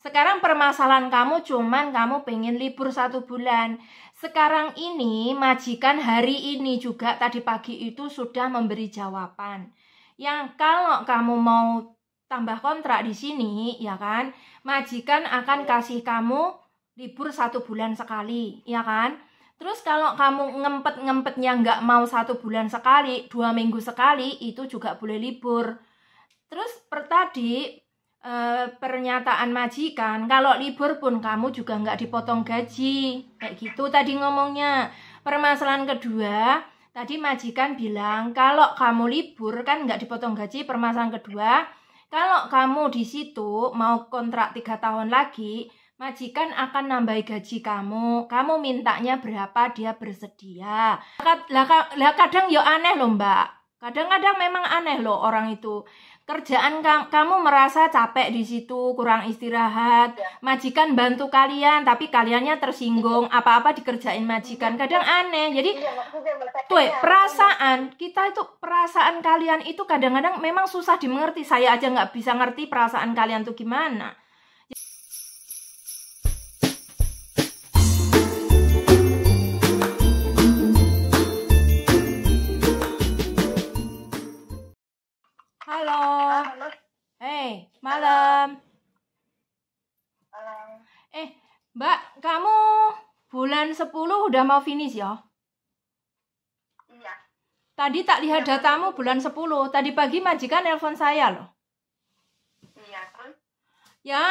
Sekarang permasalahan kamu cuman kamu pengen libur satu bulan. Sekarang ini majikan hari ini juga tadi pagi itu sudah memberi jawaban. Yang kalau kamu mau tambah kontrak di sini, ya kan, majikan akan kasih kamu libur satu bulan sekali, ya kan? Terus kalau kamu ngempet-ngempetnya nggak mau satu bulan sekali, dua minggu sekali, itu juga boleh libur. Terus per tadi e, pernyataan majikan kalau libur pun kamu juga nggak dipotong gaji kayak gitu tadi ngomongnya permasalahan kedua tadi majikan bilang kalau kamu libur kan nggak dipotong gaji permasalahan kedua kalau kamu di situ mau kontrak tiga tahun lagi majikan akan nambah gaji kamu kamu mintanya berapa dia bersedia lah, lah kadang ya aneh loh mbak kadang-kadang memang aneh loh orang itu kerjaan kam kamu merasa capek di situ, kurang istirahat, ya. majikan bantu kalian, tapi kaliannya tersinggung, iya. apa-apa dikerjain majikan, iya. kadang aneh. Jadi, ya, tuh perasaan kita itu perasaan kalian itu kadang-kadang memang susah dimengerti. Saya aja nggak bisa ngerti perasaan kalian tuh gimana. Halo. Ah, halo. Hei, malam. Malam. Eh, Mbak, kamu bulan 10 udah mau finish ya? Iya. Tadi tak iya, lihat datamu bulan 10. Tadi pagi majikan nelpon saya loh. Iya, kan? Ya,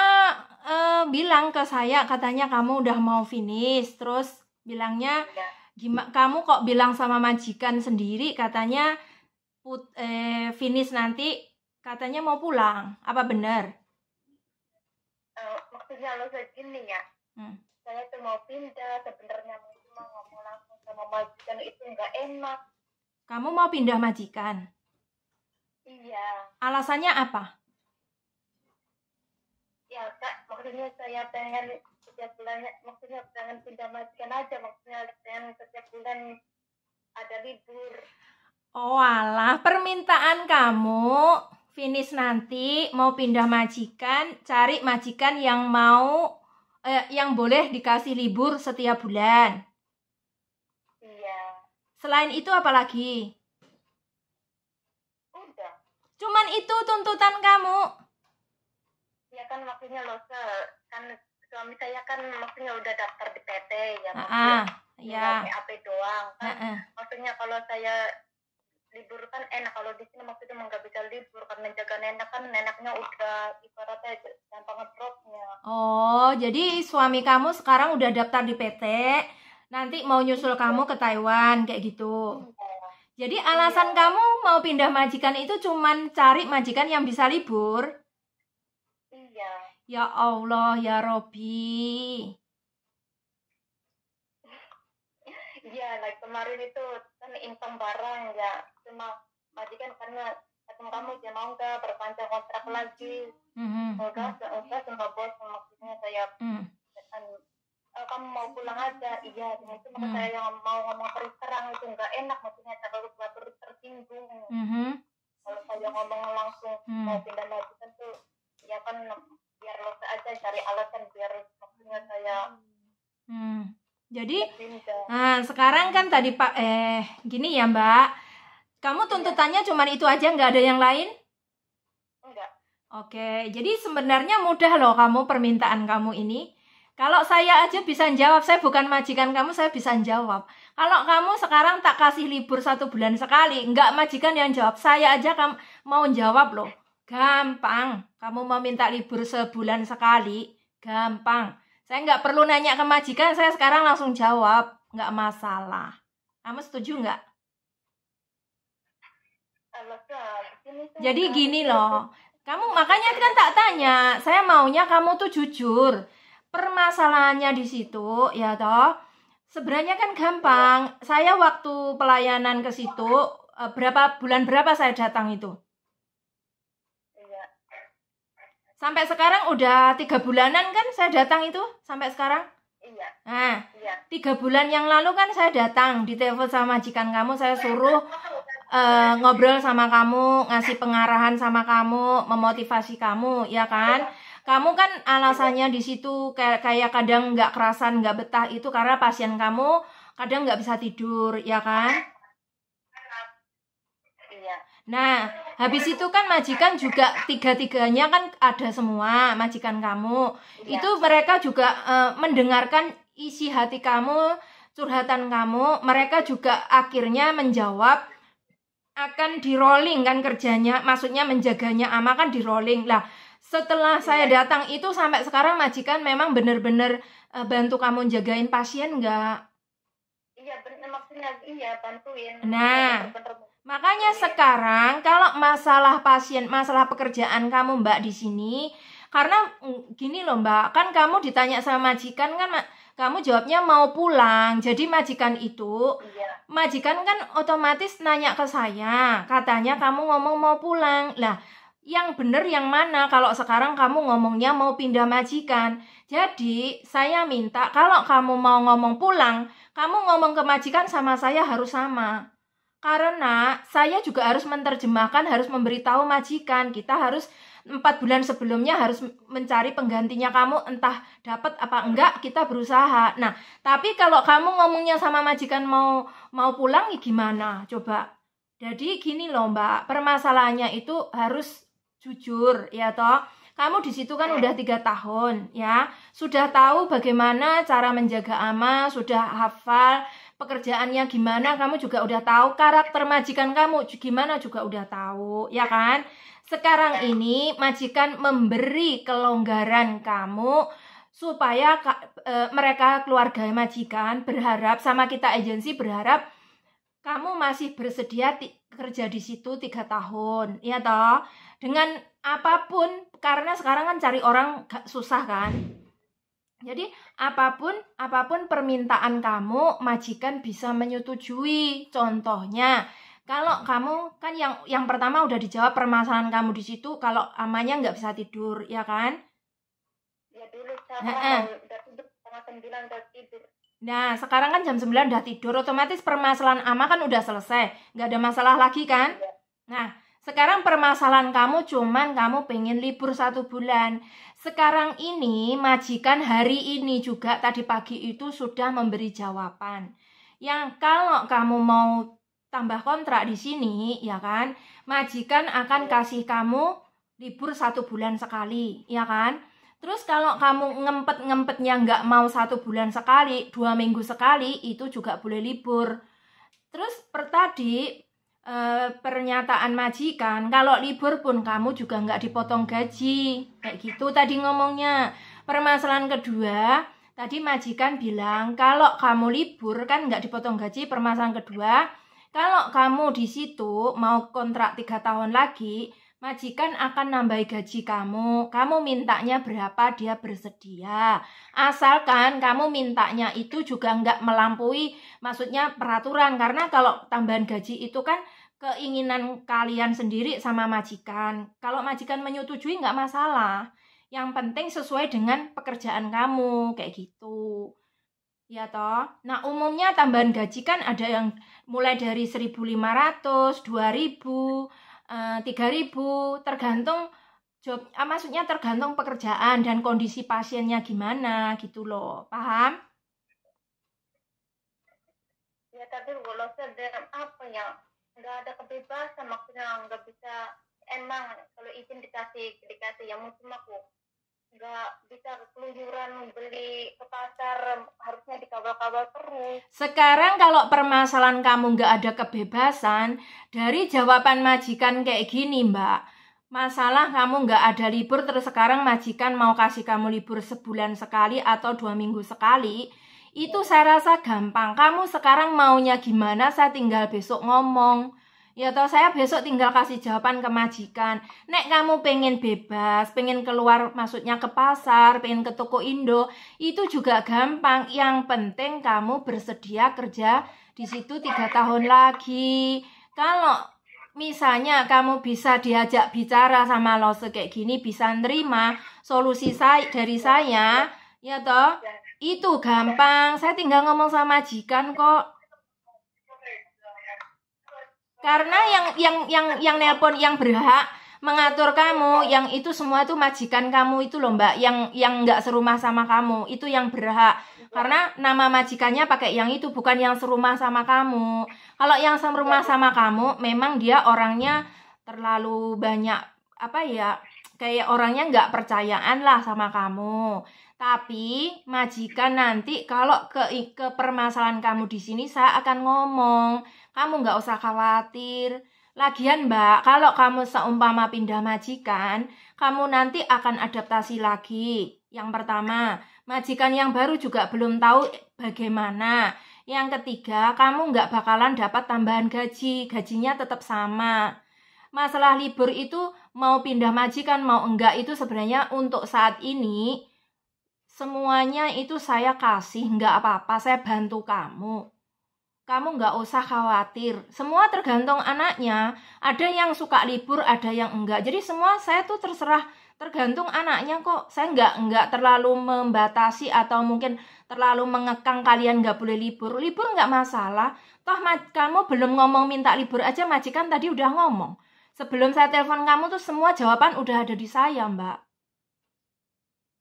eh, bilang ke saya katanya kamu udah mau finish. Terus bilangnya, ya. gimana kamu kok bilang sama majikan sendiri katanya put, eh, finish nanti katanya mau pulang apa benar uh, maksudnya lo segini ya hmm. saya tuh mau pindah sebenarnya mau cuma ngomong langsung sama majikan itu nggak enak kamu mau pindah majikan iya alasannya apa ya kak maksudnya saya pengen setiap bulan maksudnya pengen pindah majikan aja maksudnya pengen setiap bulan ada libur Oh alah, permintaan kamu finish nanti mau pindah majikan, cari majikan yang mau eh, yang boleh dikasih libur setiap bulan. Iya. Selain itu apa lagi? Udah. Cuman itu tuntutan kamu. Iya kan maksudnya loh, kan suami saya kan maksudnya udah daftar di PT ya. Ah, ya. Apa iya. doang kan. Uh -uh. Maksudnya kalau saya libur kan enak kalau di sini maksudnya nggak bisa libur kan menjaga nenek kan neneknya ah. udah ibaratnya gampang ngedropnya oh jadi suami kamu sekarang udah daftar di PT nanti mau nyusul kamu ke Taiwan kayak gitu ya. jadi alasan ya. kamu mau pindah majikan itu cuman cari majikan yang bisa libur iya ya Allah ya Robi Iya, like kemarin itu kan income barang ya cuma majikan karena atau kamu dia mau nggak perpanjang kontrak lagi mm-hmm. enggak enggak sama bos maksudnya saya mm. Uh, kamu mau pulang aja iya itu maka mm. saya yang mau ngomong terus terang itu nggak enak maksudnya terlalu terus tersinggung mm-hmm. kalau saya ngomong langsung mm. mau pindah majikan tuh ya kan biar lo aja cari alasan biar maksudnya saya mm. Jadi, nah sekarang kan tadi Pak, eh gini ya Mbak, kamu tuntutannya cuma itu aja, nggak ada yang lain? Enggak. Oke, jadi sebenarnya mudah loh kamu permintaan kamu ini. Kalau saya aja bisa jawab, saya bukan majikan kamu, saya bisa jawab. Kalau kamu sekarang tak kasih libur satu bulan sekali, nggak majikan yang jawab, saya aja kamu mau jawab loh. Gampang, kamu mau minta libur sebulan sekali, gampang. Saya nggak perlu nanya ke majikan, saya sekarang langsung jawab, nggak masalah. Kamu setuju nggak? Jadi gini gitu. loh, kamu makanya kan tak tanya. Saya maunya kamu tuh jujur. Permasalahannya di situ ya toh. Sebenarnya kan gampang. Saya waktu pelayanan ke situ eh, berapa bulan berapa saya datang itu? Iya. Sampai sekarang udah tiga bulanan kan saya datang itu sampai sekarang? Iya. Nah, iya. tiga bulan yang lalu kan saya datang di telepon sama majikan kamu saya suruh uh, ngobrol sama kamu, ngasih pengarahan sama kamu, memotivasi kamu, ya kan? Kamu kan alasannya di situ kayak, kayak kadang nggak kerasan, nggak betah itu karena pasien kamu kadang nggak bisa tidur, ya kan? Iya. Nah, habis itu kan majikan juga tiga-tiganya kan ada semua majikan kamu. Ya. Itu mereka juga e, mendengarkan isi hati kamu, curhatan kamu. Mereka juga akhirnya menjawab akan di rolling kan kerjanya, maksudnya menjaganya ama kan di rolling lah. Setelah saya datang itu sampai sekarang majikan memang benar-benar uh, bantu kamu jagain pasien nggak? Iya benar maksudnya iya bantuin. Nah. Bener -bener. Makanya iya. sekarang kalau masalah pasien, masalah pekerjaan kamu Mbak di sini, karena mm, gini loh Mbak, kan kamu ditanya sama majikan kan mak, kamu jawabnya mau pulang. Jadi majikan itu, iya. majikan kan otomatis nanya ke saya, katanya kamu ngomong mau pulang. Lah, yang benar yang mana kalau sekarang kamu ngomongnya mau pindah majikan. Jadi, saya minta kalau kamu mau ngomong pulang, kamu ngomong ke majikan sama saya harus sama. Karena saya juga harus menerjemahkan, harus memberitahu majikan, kita harus empat bulan sebelumnya harus mencari penggantinya kamu entah dapat apa enggak kita berusaha nah tapi kalau kamu ngomongnya sama majikan mau mau pulang ya gimana coba jadi gini loh mbak permasalahannya itu harus jujur ya toh kamu di situ kan udah tiga tahun ya sudah tahu bagaimana cara menjaga ama sudah hafal pekerjaannya gimana kamu juga udah tahu karakter majikan kamu gimana juga udah tahu ya kan sekarang iya. ini majikan memberi kelonggaran kamu supaya ka, e, mereka keluarga majikan berharap sama kita agensi berharap kamu masih bersedia kerja di situ tiga tahun, ya toh? Dengan apapun karena sekarang kan cari orang susah kan. Jadi apapun apapun permintaan kamu majikan bisa menyetujui. Contohnya kalau hmm. kamu kan yang yang pertama udah dijawab permasalahan kamu di situ kalau amanya nggak bisa tidur, ya kan? Ya dulu sama sembilan udah Nah, sekarang kan jam 9 udah tidur, otomatis permasalahan ama kan udah selesai. Nggak ada masalah lagi kan? Iya. Nah, sekarang permasalahan kamu cuman kamu pengen libur satu bulan. Sekarang ini majikan hari ini juga tadi pagi itu sudah memberi jawaban. Yang kalau kamu mau tambah kontrak di sini, ya kan? Majikan akan iya. kasih kamu libur satu bulan sekali, ya kan? Terus kalau kamu ngempet-ngempetnya nggak mau satu bulan sekali, dua minggu sekali, itu juga boleh libur. Terus per tadi e, pernyataan majikan, kalau libur pun kamu juga nggak dipotong gaji, kayak gitu tadi ngomongnya. Permasalahan kedua, tadi majikan bilang kalau kamu libur kan nggak dipotong gaji. Permasalahan kedua, kalau kamu di situ mau kontrak tiga tahun lagi, majikan akan nambah gaji kamu. Kamu mintanya berapa dia bersedia. Asalkan kamu mintanya itu juga nggak melampaui maksudnya peraturan. Karena kalau tambahan gaji itu kan keinginan kalian sendiri sama majikan. Kalau majikan menyetujui nggak masalah. Yang penting sesuai dengan pekerjaan kamu kayak gitu. Ya toh. Nah, umumnya tambahan gaji kan ada yang mulai dari 1500, 2000, 3000 tergantung job ah, maksudnya tergantung pekerjaan dan kondisi pasiennya gimana gitu loh. Paham? Ya tapi kalau dalam apa ya nggak ada kebebasan maksudnya nggak bisa emang kalau izin dikasih dikasih ya musim aku nggak bisa keluyuran beli ke pasar harusnya dikabal-kabal terus sekarang kalau permasalahan kamu nggak ada kebebasan dari jawaban majikan kayak gini mbak masalah kamu nggak ada libur terus sekarang majikan mau kasih kamu libur sebulan sekali atau dua minggu sekali itu saya rasa gampang kamu sekarang maunya gimana saya tinggal besok ngomong Ya toh saya besok tinggal kasih jawaban ke majikan. Nek kamu pengen bebas, pengen keluar maksudnya ke pasar, pengen ke toko Indo, itu juga gampang. Yang penting kamu bersedia kerja di situ tiga tahun lagi. Kalau misalnya kamu bisa diajak bicara sama lo kayak gini, bisa nerima solusi saya dari saya, ya toh itu gampang. Saya tinggal ngomong sama majikan kok. Karena yang yang yang yang nelpon yang berhak mengatur kamu yang itu semua itu majikan kamu itu loh mbak yang yang nggak serumah sama kamu itu yang berhak karena nama majikannya pakai yang itu bukan yang serumah sama kamu kalau yang serumah sama kamu memang dia orangnya terlalu banyak apa ya kayak orangnya nggak percayaan lah sama kamu tapi majikan nanti kalau ke ke permasalahan kamu di sini saya akan ngomong kamu nggak usah khawatir. Lagian mbak, kalau kamu seumpama pindah majikan, kamu nanti akan adaptasi lagi. Yang pertama, majikan yang baru juga belum tahu bagaimana. Yang ketiga, kamu nggak bakalan dapat tambahan gaji, gajinya tetap sama. Masalah libur itu mau pindah majikan mau enggak itu sebenarnya untuk saat ini semuanya itu saya kasih nggak apa-apa saya bantu kamu kamu nggak usah khawatir. Semua tergantung anaknya. Ada yang suka libur, ada yang enggak. Jadi semua saya tuh terserah tergantung anaknya kok. Saya nggak nggak terlalu membatasi atau mungkin terlalu mengekang kalian nggak boleh libur. Libur nggak masalah. Toh kamu belum ngomong minta libur aja majikan tadi udah ngomong. Sebelum saya telepon kamu tuh semua jawaban udah ada di saya, Mbak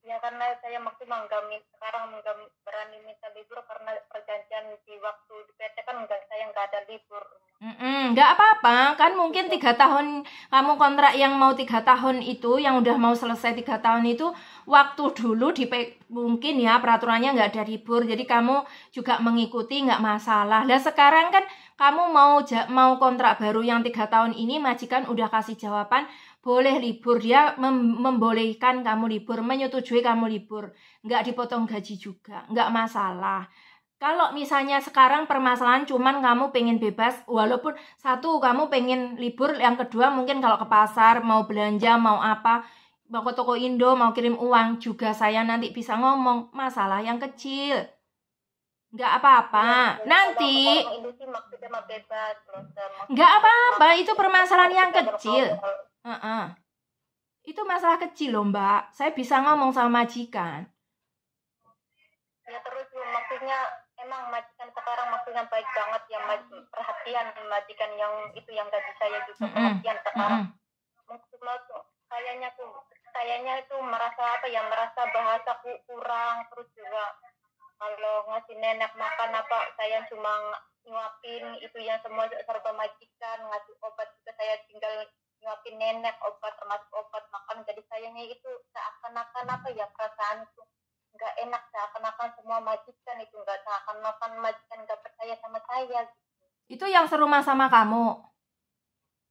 ya karena saya waktu menggami sekarang menggami, berani minta libur karena perjanjian di waktu di PT kan enggak saya enggak ada libur nggak mm enggak apa-apa kan mungkin iya. tiga tahun kamu kontrak yang mau tiga tahun itu yang udah mau selesai tiga tahun itu waktu dulu di mungkin ya peraturannya nggak ada libur jadi kamu juga mengikuti nggak masalah lah sekarang kan kamu mau mau kontrak baru yang tiga tahun ini majikan udah kasih jawaban boleh libur dia mem membolehkan kamu libur menyetujui kamu libur nggak dipotong gaji juga nggak masalah kalau misalnya sekarang permasalahan cuman kamu pengen bebas walaupun satu kamu pengen libur yang kedua mungkin kalau ke pasar mau belanja mau apa mau ke toko Indo mau kirim uang juga saya nanti bisa ngomong masalah yang kecil nggak apa-apa ya, nanti nggak apa-apa itu permasalahan yang kecil Uh-uh. Itu masalah kecil loh mbak. Saya bisa ngomong sama majikan. Ya terus maksudnya emang majikan sekarang maksudnya baik banget yang perhatian majikan yang itu yang gaji saya juga mm-hmm. perhatian sekarang. Mm-hmm. Maksudnya kayaknya tuh kayaknya itu merasa apa ya merasa ku kurang terus juga kalau ngasih nenek makan apa saya cuma nyuapin itu yang semua serba majikan ngasih obat juga saya tinggal nyuapin nenek obat termasuk obat makan jadi sayangnya itu seakan-akan apa ya perasaan itu nggak enak seakan-akan semua majikan itu nggak seakan-akan majikan nggak percaya sama saya itu yang serumah sama kamu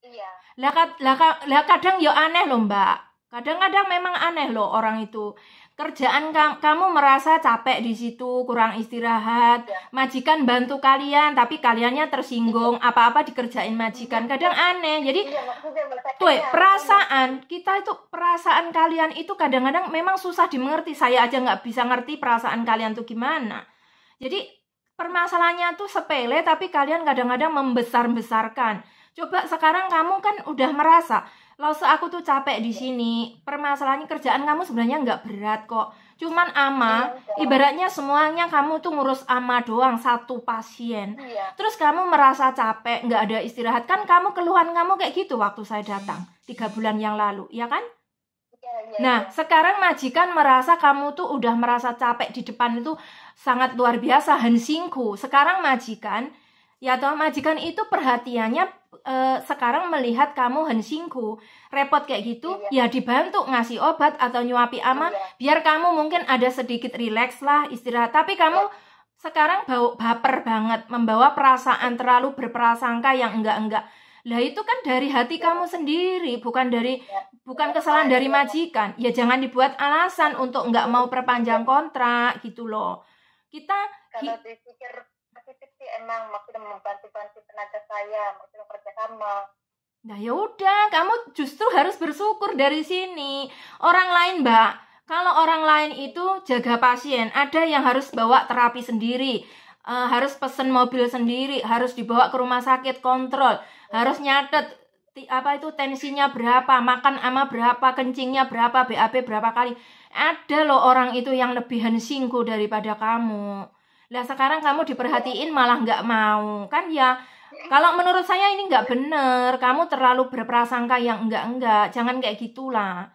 iya lah, lah, lah kadang yo ya aneh loh mbak Kadang-kadang memang aneh loh orang itu. Kerjaan kam kamu merasa capek di situ, kurang istirahat. Iya. Majikan bantu kalian, tapi kaliannya tersinggung. Iya. Apa-apa dikerjain majikan. Iya. Kadang aneh. Jadi, tuh perasaan kita itu perasaan kalian itu kadang-kadang memang susah dimengerti. Saya aja nggak bisa ngerti perasaan kalian tuh gimana. Jadi permasalahannya tuh sepele, tapi kalian kadang-kadang membesar-besarkan. Coba sekarang kamu kan udah merasa Lose aku tuh capek di iya. sini. Permasalahannya kerjaan kamu sebenarnya nggak berat kok. Cuman ama, iya, iya. ibaratnya semuanya kamu tuh ngurus ama doang satu pasien. Terus kamu merasa capek, nggak ada istirahat kan? Kamu keluhan kamu kayak gitu waktu saya datang tiga bulan yang lalu, ya kan? nah, sekarang majikan merasa kamu tuh udah merasa capek di depan itu sangat luar biasa, hensingku. Sekarang majikan ya toh majikan itu perhatiannya e, sekarang melihat kamu hensingku repot kayak gitu iya. ya dibantu ngasih obat atau nyuapi ama iya. biar kamu mungkin ada sedikit rileks lah istirahat tapi kamu iya. sekarang bau baper banget membawa perasaan terlalu berprasangka yang enggak-enggak lah itu kan dari hati iya. kamu sendiri bukan dari iya. bukan kesalahan dari iya. majikan ya jangan dibuat alasan untuk enggak mau perpanjang kontrak gitu loh kita kalau dipikir emang maksudnya membantu-bantu tenaga saya maksudnya kerja sama nah ya udah kamu justru harus bersyukur dari sini orang lain mbak kalau orang lain itu jaga pasien ada yang harus bawa terapi sendiri uh, harus pesen mobil sendiri, harus dibawa ke rumah sakit kontrol, harus nyatet apa itu tensinya berapa, makan ama berapa, kencingnya berapa, BAB berapa kali. Ada loh orang itu yang lebih hensingku daripada kamu lah sekarang kamu diperhatiin malah nggak mau kan ya kalau menurut saya ini nggak bener kamu terlalu berprasangka yang enggak enggak jangan kayak gitulah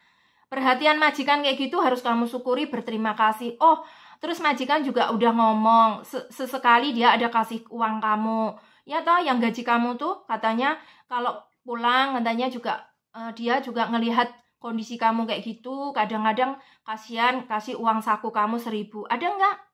perhatian majikan kayak gitu harus kamu syukuri berterima kasih oh terus majikan juga udah ngomong sesekali dia ada kasih uang kamu ya toh yang gaji kamu tuh katanya kalau pulang katanya juga uh, dia juga ngelihat kondisi kamu kayak gitu kadang-kadang kasihan kasih uang saku kamu seribu ada nggak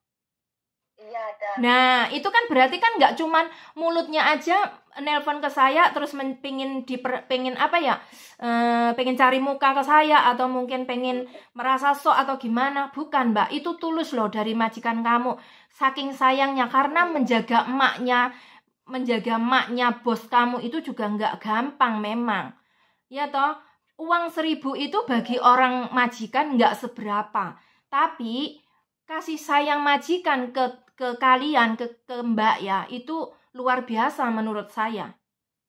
Iya, nah, itu kan berarti kan nggak cuman mulutnya aja nelpon ke saya terus men, di diper, apa ya? E, eh, pengin cari muka ke saya atau mungkin pengin merasa sok atau gimana? Bukan, Mbak. Itu tulus loh dari majikan kamu. Saking sayangnya karena menjaga emaknya, menjaga emaknya bos kamu itu juga nggak gampang memang. Ya toh, uang seribu itu bagi orang majikan nggak seberapa. Tapi kasih sayang majikan ke ke kalian ke, ke mbak ya itu luar biasa menurut saya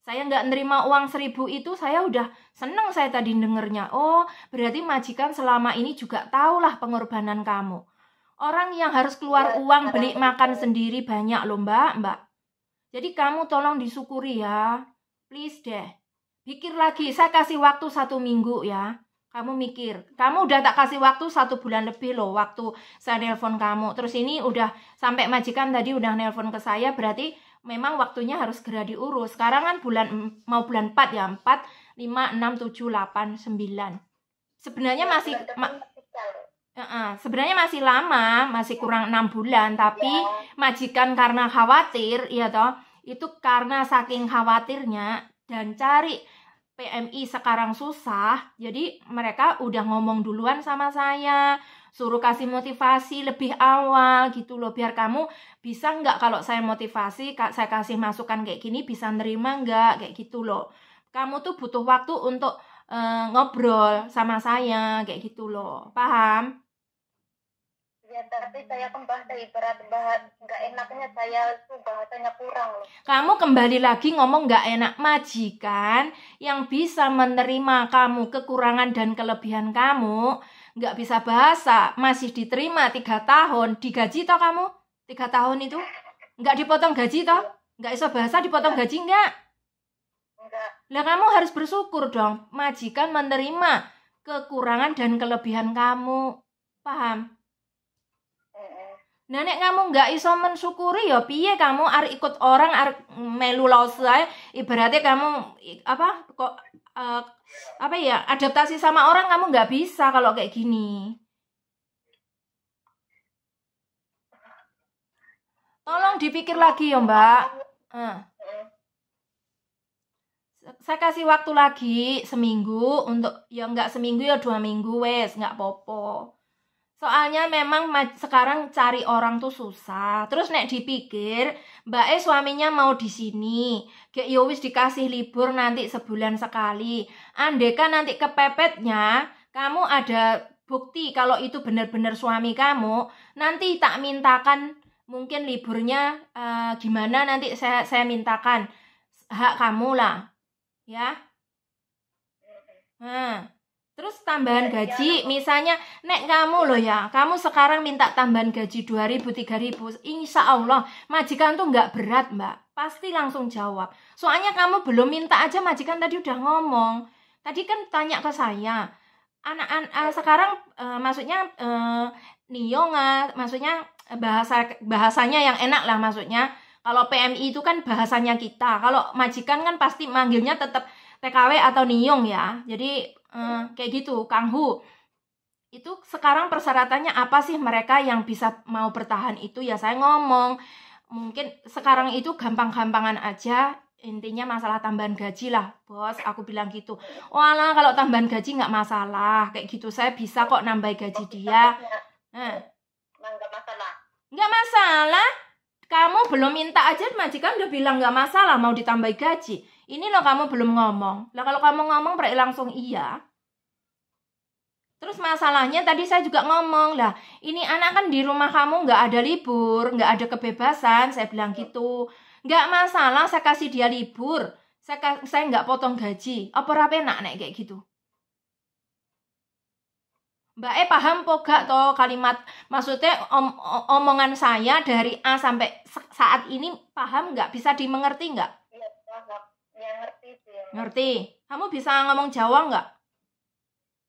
saya nggak nerima uang seribu itu saya udah seneng saya tadi dengernya oh berarti majikan selama ini juga tahulah pengorbanan kamu orang yang harus keluar ya, uang beli makan sendiri banyak loh mbak mbak jadi kamu tolong disyukuri ya please deh pikir lagi saya kasih waktu satu minggu ya kamu mikir kamu udah tak kasih waktu satu bulan lebih loh waktu saya nelpon kamu terus ini udah sampai majikan tadi udah nelpon ke saya berarti memang waktunya harus segera diurus sekarang kan bulan mau bulan 4 ya 4 5 6 7 8 9 sebenarnya iya, masih ma uh sebenarnya masih lama masih iya. kurang enam bulan tapi ya. majikan karena khawatir ya toh itu karena saking khawatirnya dan cari PMI sekarang susah, jadi mereka udah ngomong duluan sama saya, suruh kasih motivasi lebih awal gitu loh, biar kamu bisa nggak kalau saya motivasi, saya kasih masukan kayak gini bisa nerima nggak kayak gitu loh. Kamu tuh butuh waktu untuk uh, ngobrol sama saya kayak gitu loh, paham? Ya, tapi saya kembali berat bahas nggak enaknya saya itu bahasanya kurang loh. Kamu kembali lagi ngomong nggak enak majikan yang bisa menerima kamu kekurangan dan kelebihan kamu nggak bisa bahasa masih diterima tiga tahun digaji toh kamu tiga tahun itu nggak dipotong gaji toh nggak bisa bahasa dipotong gaji nggak nggak lah kamu harus bersyukur dong majikan menerima kekurangan dan kelebihan kamu paham Nah nek kamu nggak iso mensyukuri ya piye kamu ar ikut orang ar melu lause ibaratnya kamu apa kok uh, apa ya adaptasi sama orang kamu nggak bisa kalau kayak gini. Tolong dipikir lagi ya Mbak. Uh. Saya kasih waktu lagi seminggu untuk ya nggak seminggu ya dua minggu wes nggak popo. Soalnya memang sekarang cari orang tuh susah. Terus nek dipikir, Mbak E suaminya mau di sini. kayak yo ya dikasih libur nanti sebulan sekali. Andekan nanti kepepetnya, kamu ada bukti kalau itu benar-benar suami kamu, nanti tak mintakan mungkin liburnya uh, gimana nanti saya saya mintakan hak kamu lah. Ya. Nah. Terus tambahan iya, gaji, iya, iya. misalnya, Nek kamu loh ya, kamu sekarang minta tambahan gaji 2000, 3000, insya Allah, majikan tuh nggak berat mbak, pasti langsung jawab. Soalnya kamu belum minta aja majikan tadi udah ngomong. Tadi kan tanya ke saya, anak-anak uh, eh, sekarang uh, maksudnya uh, niyonga, maksudnya bahasa bahasanya yang enak lah maksudnya. Kalau PMI itu kan bahasanya kita, kalau majikan kan pasti manggilnya tetap TKW atau Niyong ya. Jadi eh, kayak gitu, Kang Hu. Itu sekarang persyaratannya apa sih mereka yang bisa mau bertahan itu ya saya ngomong mungkin sekarang itu gampang-gampangan aja intinya masalah tambahan gaji lah bos aku bilang gitu walah kalau tambahan gaji nggak masalah kayak gitu saya bisa kok nambah gaji dia nah nggak masalah masalah kamu belum minta aja majikan udah bilang nggak masalah mau ditambah gaji ini loh kamu belum ngomong. Lah kalau kamu ngomong berarti langsung iya. Terus masalahnya tadi saya juga ngomong lah, ini anak kan di rumah kamu nggak ada libur, nggak ada kebebasan, saya bilang gitu. Nggak masalah, saya kasih dia libur, saya saya nggak potong gaji. Apa rapi enak nek kayak gitu? Mbak E paham po gak toh kalimat maksudnya om, omongan saya dari A sampai saat ini paham nggak bisa dimengerti nggak? Ya. ngerti kamu bisa ngomong Jawa nggak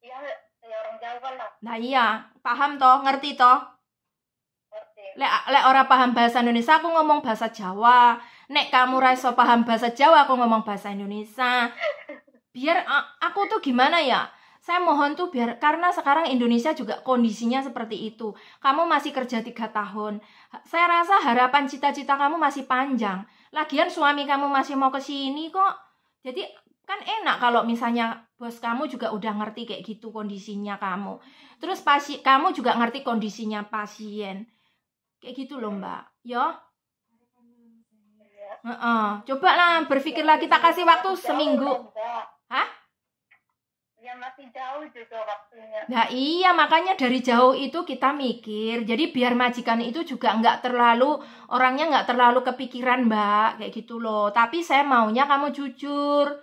iya ya orang Jawa lah nah iya paham toh ngerti toh lek lek ora paham bahasa Indonesia aku ngomong bahasa Jawa nek kamu raiso paham bahasa Jawa aku ngomong bahasa Indonesia biar aku tuh gimana ya saya mohon tuh biar karena sekarang Indonesia juga kondisinya seperti itu kamu masih kerja tiga tahun saya rasa harapan cita-cita kamu masih panjang lagian suami kamu masih mau ke sini kok jadi kan enak kalau misalnya bos kamu juga udah ngerti kayak gitu kondisinya kamu terus pasi kamu juga ngerti kondisinya pasien kayak gitu loh mbak yo Uh -uh. Coba lah berpikirlah kita kasih waktu seminggu. Hah? ya masih jauh juga waktunya. Nah iya makanya dari jauh itu kita mikir. Jadi biar majikan itu juga nggak terlalu orangnya nggak terlalu kepikiran mbak kayak gitu loh. Tapi saya maunya kamu jujur.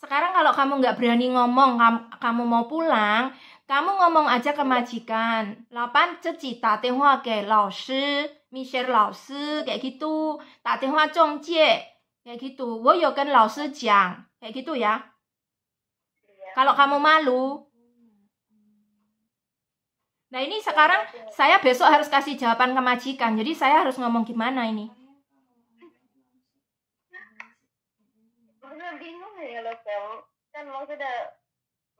Sekarang kalau kamu nggak berani ngomong kamu, mau pulang, kamu ngomong aja ke majikan. Lapan ceci tatehua ke laoshi, Michelle laoshi kayak gitu. Tatehua congce kayak gitu. Wo yo gen jang kayak gitu ya. Kalau kamu malu. Nah ini sekarang saya besok harus kasih jawaban ke majikan. Jadi saya harus ngomong gimana ini? bingung ya loh kan maksudnya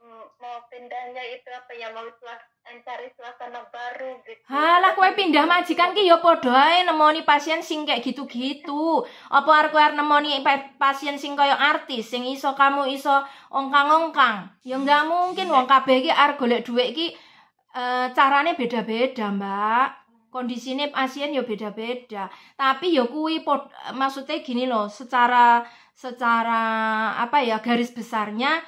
mm, mau pindahnya itu apa ya mau swasta mencari suasana baru gitu. Halah kowe pindah majikan ki ya padha ae nemoni pasien sing kayak gitu-gitu. Apa arep kowe nemoni pasien sing kaya artis sing iso kamu iso ongkang-ongkang. Ya enggak mungkin wong kabeh iki arep golek dhuwit iki e, eh, carane beda-beda, Mbak. Kondisinya pasien ya beda-beda. Tapi ya kuwi maksudnya gini loh, secara secara apa ya garis besarnya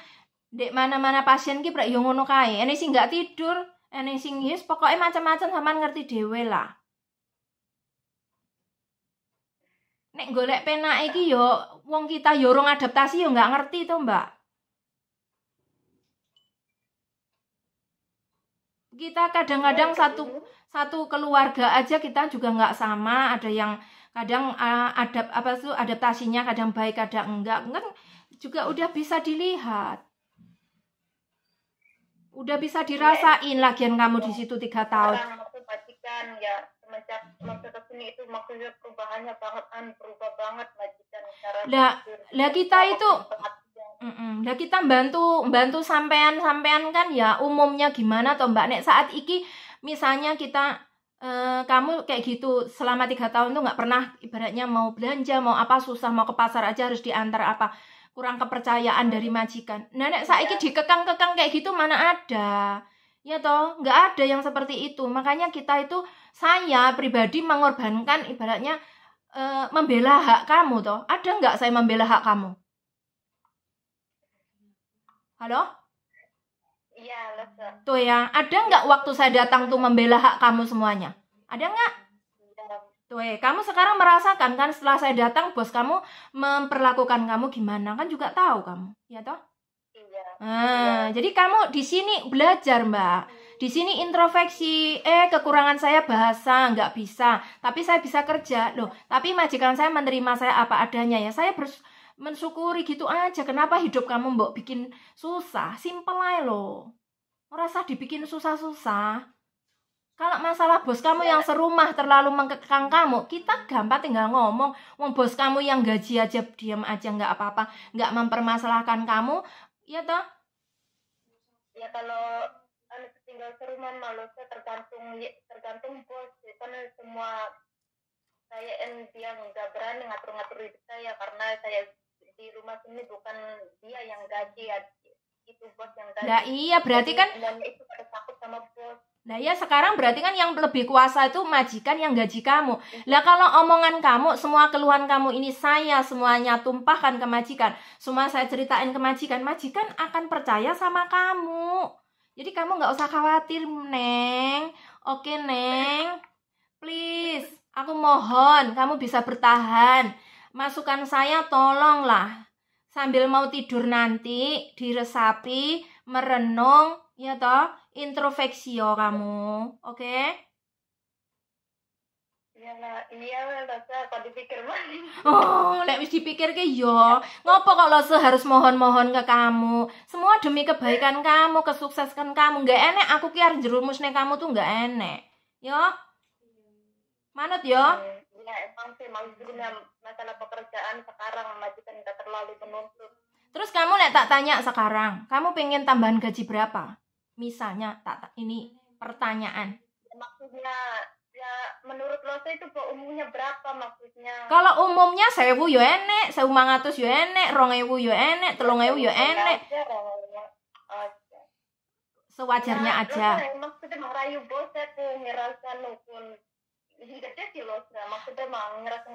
dek mana-mana pasien ki prek yo ya ngono kae. Ene enggak tidur, Ene eh, sing yes pokoknya macam-macam sama ngerti dewe lah. Nek golek pena iki yo wong kita yorong adaptasi yo nggak ngerti tuh Mbak. Kita kadang-kadang satu satu keluarga aja kita juga nggak sama, ada yang kadang uh, eh, adapt apa tuh adaptasinya kadang baik, kadang enggak. Kan juga udah bisa dilihat udah bisa iya. dirasain ya, lagian kamu di situ tiga iya, tahun aku majikan ya semenjak masa kesini itu maksudnya perubahannya banget an berubah banget majikan cara lah lah kita itu Nah kita bantu bantu sampean sampean kan ya umumnya gimana toh Mbak Nek saat iki misalnya kita eh, kamu kayak gitu selama tiga tahun tuh nggak pernah ibaratnya mau belanja mau apa susah mau ke pasar aja harus diantar apa kurang kepercayaan dari majikan. nenek nah, saya saiki dikekang-kekang kayak gitu mana ada? Ya toh, nggak ada yang seperti itu. Makanya kita itu saya pribadi mengorbankan ibaratnya e, membela hak kamu toh. Ada nggak saya membela hak kamu? Halo? Iya, Tuh ya, ada nggak waktu saya datang tuh membela hak kamu semuanya? Ada nggak? Tuh, eh, kamu sekarang merasakan kan setelah saya datang bos kamu memperlakukan kamu gimana kan juga tahu kamu, ya toh? Iya. Nah, iya. jadi kamu di sini belajar, Mbak. Di hmm. sini introspeksi, eh kekurangan saya bahasa nggak bisa, tapi saya bisa kerja loh. Tapi majikan saya menerima saya apa adanya ya. Saya bers mensyukuri gitu aja. Kenapa hidup kamu mbok bikin susah? Simple aja loh. Merasa dibikin susah-susah. Kalau masalah bos kamu yang serumah terlalu mengekang kamu, kita gampang tinggal ngomong. Wong bos kamu yang gaji aja diam aja nggak apa-apa, nggak mempermasalahkan kamu, ya toh? Ya kalau anu, tinggal serumah malu saya tergantung tergantung bos, ya, karena semua saya dia nggak berani ngatur-ngatur hidup saya karena saya di rumah sini bukan dia yang gaji, ya, itu bos yang gaji. Nah, iya berarti kan. Dan itu takut sama bos Nah ya sekarang berarti kan yang lebih kuasa itu majikan yang gaji kamu. Lah kalau omongan kamu, semua keluhan kamu ini saya semuanya tumpahkan ke majikan. Semua saya ceritain ke majikan, majikan akan percaya sama kamu. Jadi kamu nggak usah khawatir, Neng. Oke, Neng. Please, aku mohon kamu bisa bertahan. Masukan saya tolonglah. Sambil mau tidur nanti, diresapi, merenung, Iya toh? Introspeksi kamu. Oke? Okay? Ya, iya kalau dipikir Oh, lek wis dipikir ke yo. Iya. Ya. Ngopo kalau seharus mohon-mohon ke kamu? Semua demi kebaikan kamu, kesuksesan kamu. nggak enek aku kiar jerumus ning kamu tuh nggak enek. Yo. Manut yo. Ya, ya emang sih maksudnya masalah pekerjaan sekarang majikan nggak terlalu menuntut. Terus kamu nek tak tanya sekarang, kamu pengen tambahan gaji berapa? Misalnya, tak, tak ini pertanyaan. Maksudnya ya menurut lo itu umumnya berapa maksudnya? Kalau umumnya sewu yo enek, sewu mangatus yo enek, rong ewu yo enek, telung yo enek. Sewajarnya nah, aja. Maksudnya merayu boset tuh ngerasa nukun. Hidupnya sih lo maksudnya mah ngerasa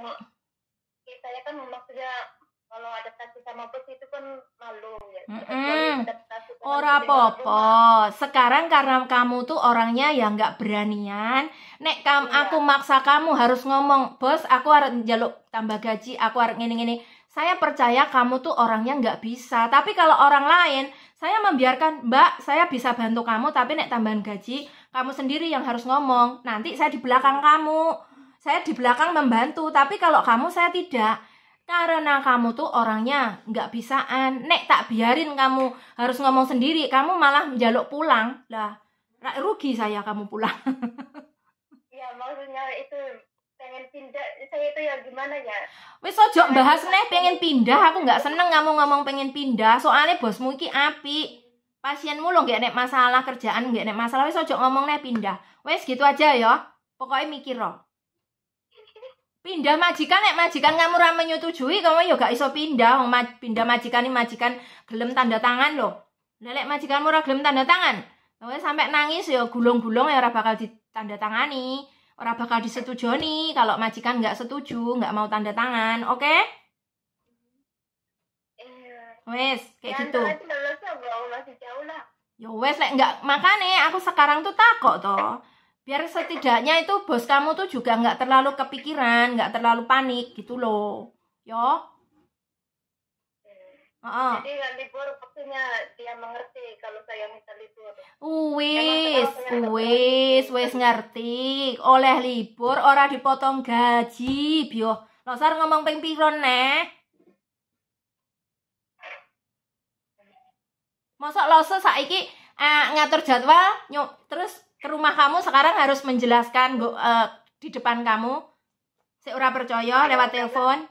kita ya kan maksudnya kalau adaptasi sama bos itu kan malu ya. Mm -hmm. Ora popo. Sekarang karena kamu tuh orangnya yang nggak beranian, nek kam iya. aku maksa kamu harus ngomong, "Bos, aku harus njaluk tambah gaji, aku harus ngene-ngene." Saya percaya kamu tuh orangnya nggak bisa. Tapi kalau orang lain, saya membiarkan, "Mbak, saya bisa bantu kamu, tapi nek tambahan gaji, kamu sendiri yang harus ngomong. Nanti saya di belakang kamu." Saya di belakang membantu, tapi kalau kamu saya tidak karena kamu tuh orangnya nggak bisaan. Nek tak biarin kamu harus ngomong sendiri. Kamu malah menjaluk pulang. Lah, rugi saya kamu pulang. ya maksudnya itu pengen pindah. Saya itu ya gimana ya? Wis ojo bahas nek pengen pindah. Aku nggak seneng kamu ngomong pengen pindah. Soalnya bos muki api. Pasienmu lo nggak nek masalah kerjaan nggak nek masalah. Wis ojo ngomong nek pindah. Wes gitu aja ya. Pokoknya mikir loh pindah majikan nek majikan kamu ramai ya menyetujui kamu yuk gak iso pindah wong pindah majikan ini majikan gelem tanda tangan loh lelek majikan murah gelem tanda tangan kamu sampai nangis ya gulung-gulung ya orang bakal ditanda tangani, orang bakal disetujoni kalau majikan nggak setuju, nggak mau tanda tangan, oke? Okay? Iya. Eh, wes, kayak gitu. ya wes, lek nggak makan aku sekarang tuh takut toh biar setidaknya itu bos kamu tuh juga nggak terlalu kepikiran nggak terlalu panik gitu loh yo Uh -uh. Jadi nggak libur pastinya dia mengerti kalau saya minta libur. Uwis, uwis, wis ngerti. Oleh libur ora dipotong gaji, bio. Nosar ngomong ping ne neh? loh loso saiki uh, ngatur jadwal nyok terus ke rumah kamu sekarang harus menjelaskan go, uh, eh, di depan kamu seura percaya lewat telepon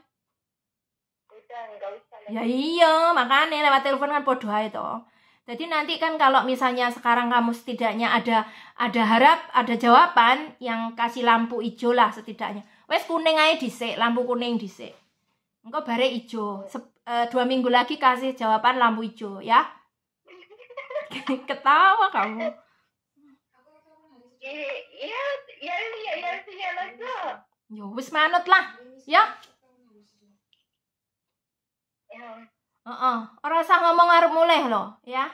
ya iya makanya lewat telepon kan bodoh itu jadi nanti kan kalau misalnya sekarang kamu setidaknya ada ada harap ada jawaban yang kasih lampu hijau lah setidaknya wes kuning aja dhisik lampu kuning dhisik engkau bare hijau Se uh, eh, dua minggu lagi kasih jawaban lampu hijau ya ketawa kamu Iya, ya iya, ya iya, Yo wis manut lah, ya. Ya. Heeh, uh -uh. Orang usah ngomong harus mulih lo, ya.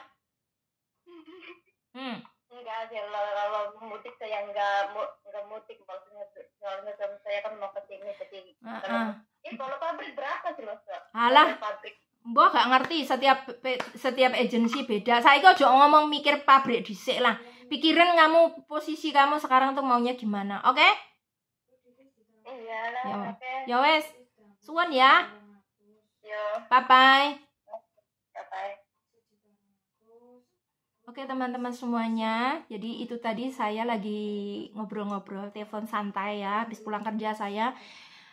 Hmm. Enggak sih, kalau mutik saya enggak enggak mutik maksudnya soalnya saya kan mau ke sini jadi. Uh -uh. Eh, kalau pabrik berapa sih, Mas? halah Pabrik gak ngerti setiap setiap agensi beda. saya kok juga ngomong mikir pabrik di lah pikirin kamu posisi kamu sekarang tuh maunya gimana oke okay? iya ya, ya wes suan ya bye bye bye bye Oke teman-teman semuanya, jadi itu tadi saya lagi ngobrol-ngobrol, telepon santai ya, habis pulang kerja saya.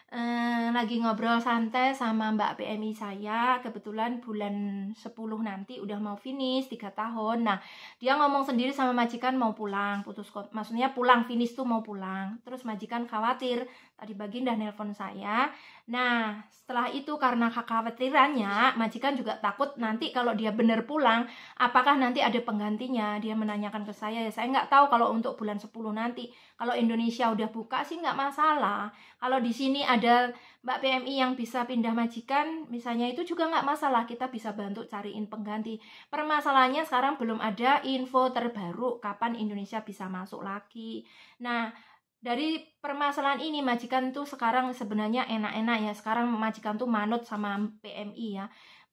Eh, lagi ngobrol santai sama Mbak PMI saya. Kebetulan bulan 10 nanti udah mau finish 3 tahun. Nah, dia ngomong sendiri sama majikan mau pulang, putus maksudnya pulang finish tuh mau pulang. Terus majikan khawatir Tadi pagi dah nelpon saya. Nah, setelah itu karena kakak kekhawatirannya, majikan juga takut nanti kalau dia benar pulang, apakah nanti ada penggantinya? Dia menanyakan ke saya, ya saya nggak tahu kalau untuk bulan 10 nanti. Kalau Indonesia udah buka sih nggak masalah. Kalau di sini ada Mbak PMI yang bisa pindah majikan, misalnya itu juga nggak masalah. Kita bisa bantu cariin pengganti. Permasalahannya sekarang belum ada info terbaru kapan Indonesia bisa masuk lagi. Nah, dari permasalahan ini majikan tuh sekarang sebenarnya enak-enak ya sekarang majikan tuh manut sama PMI ya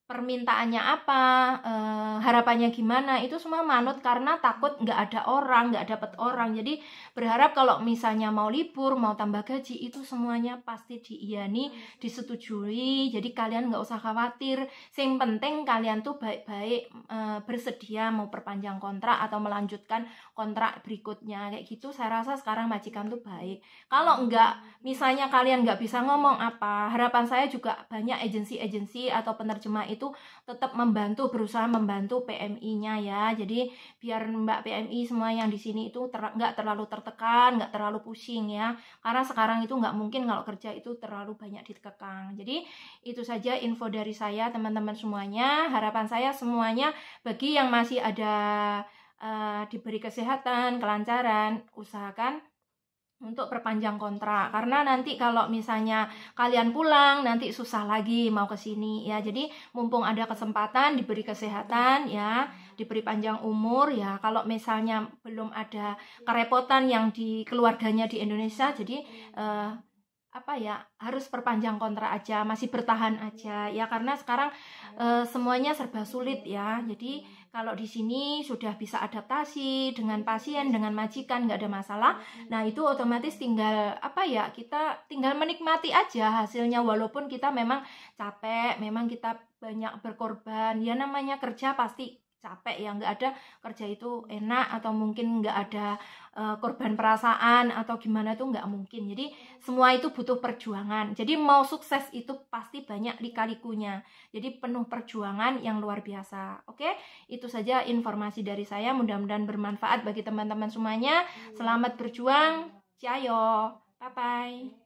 permintaannya apa eh, harapannya gimana itu semua manut karena takut nggak ada orang nggak dapat orang jadi berharap kalau misalnya mau libur mau tambah gaji itu semuanya pasti diiyani iya. disetujui jadi kalian nggak usah khawatir yang penting kalian tuh baik-baik eh, bersedia mau perpanjang kontrak atau melanjutkan kontrak berikutnya kayak gitu saya rasa sekarang majikan tuh baik kalau nggak misalnya kalian nggak bisa ngomong apa harapan saya juga banyak agensi-agensi atau penerjemah itu tetap membantu berusaha membantu PMI-nya ya jadi biar mbak PMI semua yang di sini itu ter, nggak terlalu tertekan nggak terlalu pusing ya karena sekarang itu nggak mungkin kalau kerja itu terlalu banyak ditekan jadi itu saja info dari saya teman-teman semuanya harapan saya semuanya bagi yang masih ada uh, diberi kesehatan kelancaran usahakan untuk perpanjang kontrak karena nanti kalau misalnya kalian pulang nanti susah lagi mau ke sini ya jadi mumpung ada kesempatan diberi kesehatan ya diberi panjang umur ya kalau misalnya belum ada kerepotan yang di keluarganya di Indonesia jadi uh, apa ya harus perpanjang kontrak aja masih bertahan aja ya karena sekarang uh, semuanya serba sulit ya jadi kalau di sini sudah bisa adaptasi dengan pasien, dengan majikan, nggak ada masalah. Nah itu otomatis tinggal apa ya kita tinggal menikmati aja hasilnya walaupun kita memang capek, memang kita banyak berkorban. Ya namanya kerja pasti capek ya nggak ada kerja itu enak atau mungkin nggak ada uh, korban perasaan atau gimana itu nggak mungkin jadi semua itu butuh perjuangan jadi mau sukses itu pasti banyak lika jadi penuh perjuangan yang luar biasa oke itu saja informasi dari saya mudah-mudahan bermanfaat bagi teman-teman semuanya selamat berjuang cayo bye bye